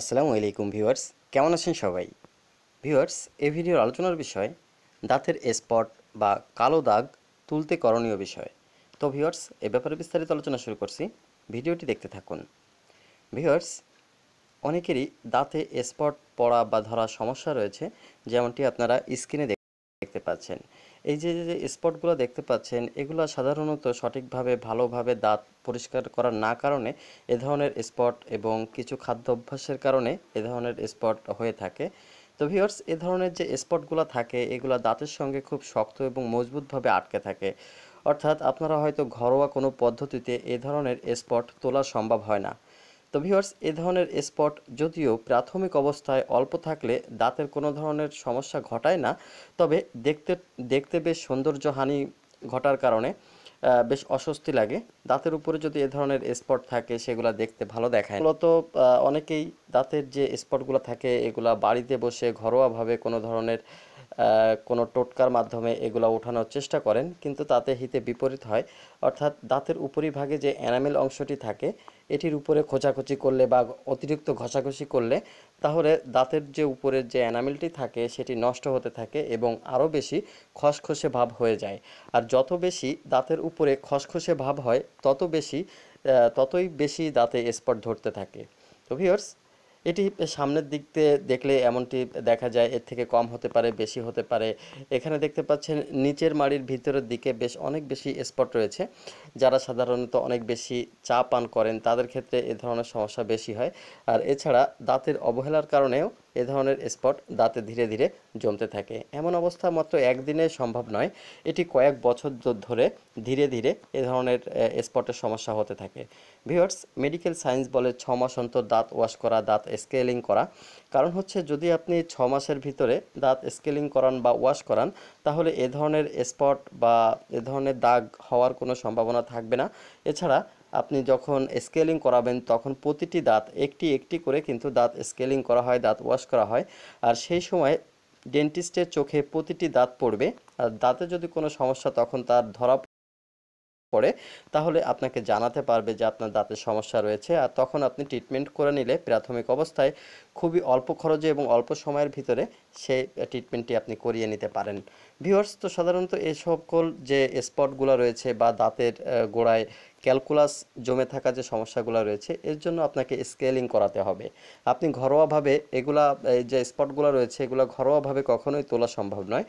আসসালামু আলাইকুম ভিউয়ার্স কেমন আছেন সবাই ভিউয়ার্স এই ভিডিওর আলোচনার বিষয় দাঁতের স্পট বা কালো দাগ তুলতে করণীয় বিষয় তো ভিউয়ার্স এ ব্যাপারে বিস্তারিত আলোচনা শুরু করছি ভিডিওটি দেখতে থাকুন ভিউয়ার্স অনেকেরই দাঁতে স্পট পড়া বা ধরা সমস্যা রয়েছে যেমনটি আপনারা স্ক্রিনে দেখতে পাচ্ছেন এই যে যে স্পটগুলো দেখতে পাচ্ছেন এগুলো সাধারণত সঠিকভাবে ভালোভাবে দাঁত পরিষ্কার করার না কারণে এ ধরনের স্পট এবং কিছু খাদ্য অভ্যাসের কারণে এ ধরনের স্পট হয়ে থাকে তো ভিওর্স এ ধরনের যে স্পটগুলো থাকে এগুলো দাঁতের সঙ্গে খুব শক্ত এবং মজবুতভাবে আটকে থাকে অর্থাৎ আপনারা হয়তো ঘরোয়া কোনো পদ্ধতিতে এ ধরনের স্পট তোলা সম্ভব হয় না তো ভিউয়ার্স এ ধরনের স্পট যদিও প্রাথমিক অবস্থায় অল্প থাকলে দাঁতের কোনো ধরনের সমস্যা ঘটায় না তবে দেখতে দেখতে বেশ সৌন্দর্যহানি ঘটার কারণে বেশ অস্বস্তি লাগে দাঁতের উপরে যদি এ ধরনের স্পট থাকে সেগুলো দেখতে ভালো দেখায় মূলত অনেকেই দাঁতের যে স্পটগুলো থাকে এগুলা বাড়িতে বসে ঘরোয়াভাবে কোনো ধরনের কোনো টোটকার মাধ্যমে এগুলো ওঠানোর চেষ্টা করেন কিন্তু তাতে হিতে বিপরীত হয় অর্থাৎ দাঁতের উপরিভাগে যে এনামেল অংশটি থাকে এটির উপরে খোঁচাখুচি করলে বা অতিরিক্ত ঘষাঘষি করলে তাহলে দাঁতের যে উপরের যে এনামেলটি থাকে সেটি নষ্ট হতে থাকে এবং আরও বেশি খসখসে ভাব হয়ে যায় আর যত বেশি দাঁতের উপরে খসখসে ভাব হয় তত বেশি ততই বেশি দাঁতে স্পট ধরতে থাকে তো ভিওর্স এটি সামনের দিক থেকে দেখলে এমনটি দেখা যায় এর থেকে কম হতে পারে বেশি হতে পারে এখানে দেখতে পাচ্ছেন নিচের মাড়ির ভিতরের দিকে বেশ অনেক বেশি স্পট রয়েছে যারা সাধারণত অনেক বেশি চা পান করেন তাদের ক্ষেত্রে এ ধরনের সমস্যা বেশি হয় আর এছাড়া দাঁতের অবহেলার কারণেও এ ধরনের স্পট দাঁতে ধীরে ধীরে জমতে থাকে এমন অবস্থা মাত্র একদিনে সম্ভব নয় এটি কয়েক বছর ধরে ধীরে ধীরে এ ধরনের স্পটের সমস্যা হতে থাকে ভিওর্স মেডিকেল সায়েন্স বলে ছ মাস অন্তর দাঁত ওয়াশ করা দাঁত স্কেলিং করা কারণ হচ্ছে যদি আপনি ছ মাসের ভিতরে দাঁত স্কেলিং করান বা ওয়াশ করান তাহলে এ ধরনের স্পট বা এ ধরনের দাগ হওয়ার কোনো সম্ভাবনা থাকবে না এছাড়া আপনি যখন স্কেলিং করাবেন তখন প্রতিটি দাঁত একটি একটি করে কিন্তু দাঁত স্কেলিং করা হয় দাঁত ওয়াশ করা হয় আর সেই সময় ডেন্টিস্টের চোখে প্রতিটি দাঁত পড়বে আর দাঁতে যদি কোনো সমস্যা তখন তার ধরা পড়ে তাহলে আপনাকে জানাতে পারবে যে আপনার দাঁতের সমস্যা রয়েছে আর তখন আপনি ট্রিটমেন্ট করে নিলে প্রাথমিক অবস্থায় খুবই অল্প খরচে এবং অল্প সময়ের ভিতরে সেই ট্রিটমেন্টটি আপনি করিয়ে নিতে পারেন ভিউয়ার্স তো সাধারণত এই সকল যে স্পটগুলো রয়েছে বা দাঁতের গোড়ায় ক্যালকুলাস জমে থাকা যে সমস্যাগুলো রয়েছে এর জন্য আপনাকে স্কেলিং করাতে হবে আপনি ঘরোয়াভাবে এগুলা যে স্পটগুলো রয়েছে এগুলো ঘরোয়াভাবে কখনোই তোলা সম্ভব নয়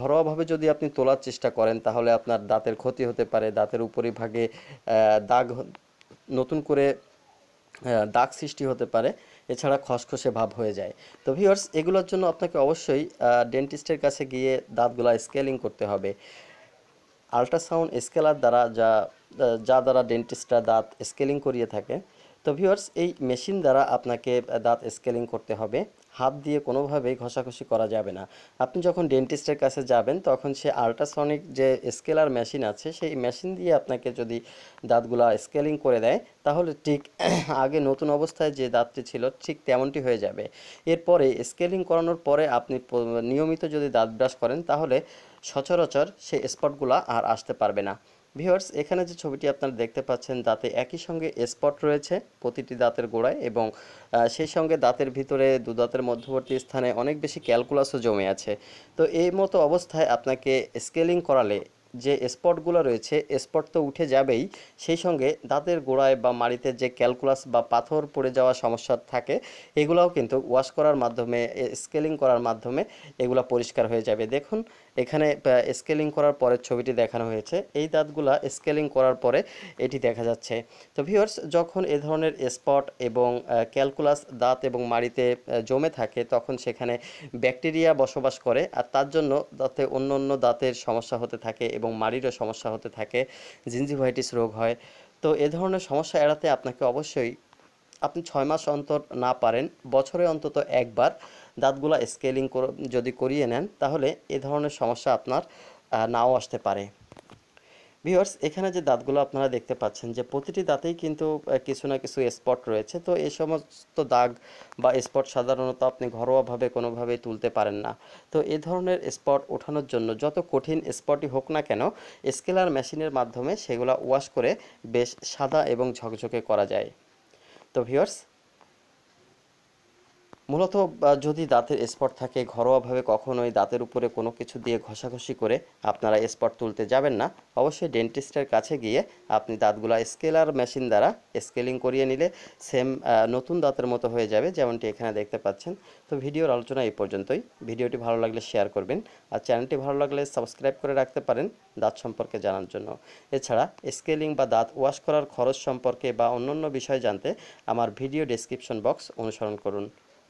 ঘরোয়াভাবে যদি আপনি তোলার চেষ্টা করেন তাহলে আপনার দাঁতের ক্ষতি হতে পারে দাঁতের উপরিভাগে দাগ নতুন করে দাগ সৃষ্টি হতে পারে এছাড়া খসখসে ভাব হয়ে যায় তো ভিওর্স এগুলোর জন্য আপনাকে অবশ্যই ডেন্টিস্টের কাছে গিয়ে দাঁতগুলো স্কেলিং করতে হবে আল্ট্রাসাউন্ড স্কেলার দ্বারা যা যা দ্বারা ডেন্টিস্টরা দাঁত স্কেলিং করিয়ে থাকে তো ভিওর্স এই মেশিন দ্বারা আপনাকে দাঁত স্কেলিং করতে হবে হাত দিয়ে কোনোভাবেই ঘষাঘষি করা যাবে না আপনি যখন ডেন্টিস্টের কাছে যাবেন তখন সে আল্ট্রাসনিক যে স্কেলার মেশিন আছে সেই মেশিন দিয়ে আপনাকে যদি দাঁতগুলা স্কেলিং করে দেয় তাহলে ঠিক আগে নতুন অবস্থায় যে দাঁতটি ছিল ঠিক তেমনটি হয়ে যাবে এরপরে স্কেলিং করানোর পরে আপনি নিয়মিত যদি দাঁত ব্রাশ করেন তাহলে সচরাচর সেই স্পটগুলো আর আসতে পারবে না ভিওর্স এখানে যে ছবিটি আপনারা দেখতে পাচ্ছেন দাঁতে একই সঙ্গে স্পট রয়েছে প্রতিটি দাঁতের গোড়ায় এবং সেই সঙ্গে দাঁতের ভিতরে দু দাঁতের মধ্যবর্তী স্থানে অনেক বেশি ক্যালকুলাসও জমে আছে তো এই মতো অবস্থায় আপনাকে স্কেলিং করালে যে স্পটগুলো রয়েছে স্পট তো উঠে যাবেই সেই সঙ্গে দাঁতের গোড়ায় বা মাড়িতে যে ক্যালকুলাস বা পাথর পড়ে যাওয়া সমস্যা থাকে এগুলাও কিন্তু ওয়াশ করার মাধ্যমে স্কেলিং করার মাধ্যমে এগুলো পরিষ্কার হয়ে যাবে দেখুন এখানে স্কেলিং করার পরে ছবিটি দেখানো হয়েছে এই দাঁতগুলা স্কেলিং করার পরে এটি দেখা যাচ্ছে তো ভিউয়ার্স যখন এ ধরনের স্পট এবং ক্যালকুলাস দাঁত এবং মাড়িতে জমে থাকে তখন সেখানে ব্যাকটেরিয়া বসবাস করে আর তার জন্য দাঁতে অন্য অন্য দাঁতের সমস্যা হতে থাকে এবং মাড়িরও সমস্যা হতে থাকে জিঞ্জিভাইটিস রোগ হয় তো এ ধরনের সমস্যা এড়াতে আপনাকে অবশ্যই আপনি ছয় মাস অন্তর না পারেন বছরে অন্তত একবার দাঁতগুলা স্কেলিং যদি করিয়ে নেন তাহলে এ ধরনের সমস্যা আপনার নাও আসতে পারে ভিওর্স এখানে যে দাঁতগুলো আপনারা দেখতে পাচ্ছেন যে প্রতিটি দাঁতেই কিন্তু কিছু না কিছু স্পট রয়েছে তো এই সমস্ত দাগ বা স্পট সাধারণত আপনি ঘরোয়াভাবে কোনোভাবেই তুলতে পারেন না তো এ ধরনের স্পট ওঠানোর জন্য যত কঠিন স্পটই হোক না কেন স্কেলার মেশিনের মাধ্যমে সেগুলো ওয়াশ করে বেশ সাদা এবং ঝকঝকে করা যায় তো ভিওর্স মূলত যদি দাঁতের স্পট থাকে ঘরোয়াভাবে কখনোই দাঁতের উপরে কোনো কিছু দিয়ে ঘষাঘষি করে আপনারা স্পট তুলতে যাবেন না অবশ্যই ডেন্টিস্টের কাছে গিয়ে আপনি দাঁতগুলা স্কেলার মেশিন দ্বারা স্কেলিং করিয়ে নিলে সেম নতুন দাঁতের মতো হয়ে যাবে যেমনটি এখানে দেখতে পাচ্ছেন তো ভিডিওর আলোচনা এই পর্যন্তই ভিডিওটি ভালো লাগলে শেয়ার করবেন আর চ্যানেলটি ভালো লাগলে সাবস্ক্রাইব করে রাখতে পারেন দাঁত সম্পর্কে জানার জন্য এছাড়া স্কেলিং বা দাঁত ওয়াশ করার খরচ সম্পর্কে বা অন্যান্য বিষয় জানতে আমার ভিডিও ডিসক্রিপশন বক্স অনুসরণ করুন